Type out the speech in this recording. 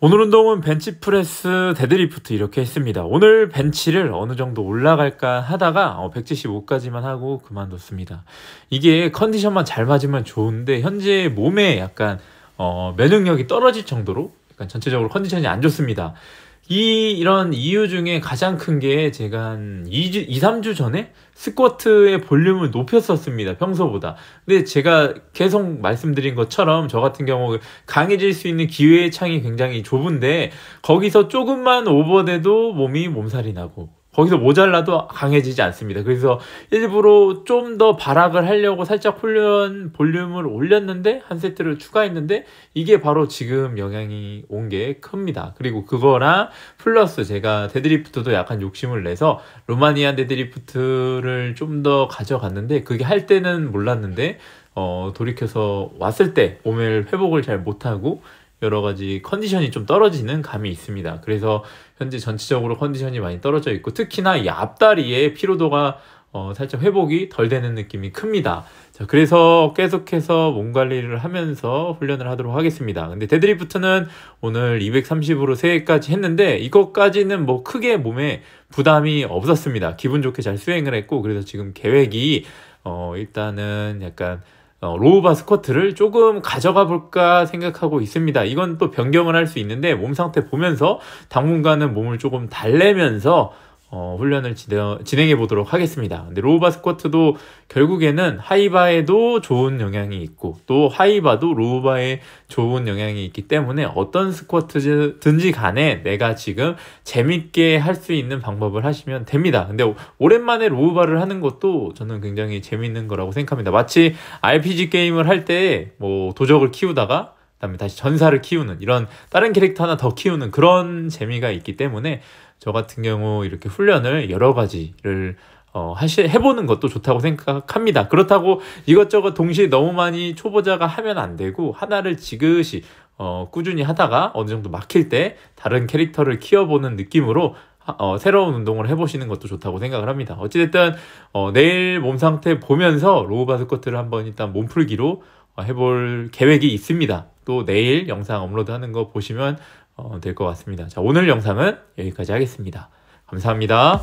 오늘 운동은 벤치프레스, 데드리프트 이렇게 했습니다. 오늘 벤치를 어느 정도 올라갈까 하다가 175까지만 어, 하고 그만뒀습니다. 이게 컨디션만 잘 맞으면 좋은데 현재 몸에 약간 어, 면역력이 떨어질 정도로 약간 전체적으로 컨디션이 안 좋습니다. 이 이런 이유 중에 가장 큰 게 제가 한 2주, 2, 3주 전에 스쿼트의 볼륨을 높였었습니다. 평소보다. 근데 제가 계속 말씀드린 것처럼 저 같은 경우 강해질 수 있는 기회의 창이 굉장히 좁은데 거기서 조금만 오버돼도 몸이 몸살이 나고 거기서 모자라도 강해지지 않습니다. 그래서 일부러 좀 더 발악을 하려고 살짝 훈련 볼륨을 올렸는데 한 세트를 추가했는데 이게 바로 지금 영향이 온 게 큽니다. 그리고 그거랑 플러스 제가 데드리프트도 약간 욕심을 내서 루마니안 데드리프트를 좀 더 가져갔는데 그게 할 때는 몰랐는데 어, 돌이켜서 왔을 때 몸을 회복을 잘 못하고 여러 가지 컨디션이 좀 떨어지는 감이 있습니다. 그래서 현재 전체적으로 컨디션이 많이 떨어져 있고 특히나 이 앞다리의 피로도가 어, 살짝 회복이 덜 되는 느낌이 큽니다. 자, 그래서 계속해서 몸 관리를 하면서 훈련을 하도록 하겠습니다. 근데 데드리프트는 오늘 230으로 3회까지 했는데 이것까지는 뭐 크게 몸에 부담이 없었습니다. 기분 좋게 잘 수행을 했고 그래서 지금 계획이 어, 일단은 약간 어, 로우바 스쿼트를 조금 가져가 볼까 생각하고 있습니다. 이건 또 변경을 할 수 있는데 몸 상태 보면서 당분간은 몸을 조금 달래면서 어, 훈련을 진행, 해 보도록 하겠습니다. 근데 로우바 스쿼트도 결국에는 하이바에도 좋은 영향이 있고 또 하이바도 로우바에 좋은 영향이 있기 때문에 어떤 스쿼트든지 간에 내가 지금 재밌게 할 수 있는 방법을 하시면 됩니다. 근데 오랜만에 로우바를 하는 것도 저는 굉장히 재밌는 거라고 생각합니다. 마치 RPG 게임을 할 때 뭐 도적을 키우다가 그다음에 다시 전사를 키우는 이런 다른 캐릭터 하나 더 키우는 그런 재미가 있기 때문에 저 같은 경우 이렇게 훈련을 여러 가지를 어, 하시, 해보는 것도 좋다고 생각합니다. 그렇다고 이것저것 동시에 너무 많이 초보자가 하면 안 되고, 하나를 지그시, 어, 꾸준히 하다가 어느 정도 막힐 때 다른 캐릭터를 키워보는 느낌으로 어, 새로운 운동을 해보시는 것도 좋다고 생각을 합니다. 어찌됐든, 어, 내일 몸 상태 보면서 로우바 스쿼트를 한번 일단 몸풀기로 해볼 계획이 있습니다. 또 내일 영상 업로드하는 거 보시면 어, 될것 같습니다. 자, 오늘 영상은 여기까지 하겠습니다. 감사합니다.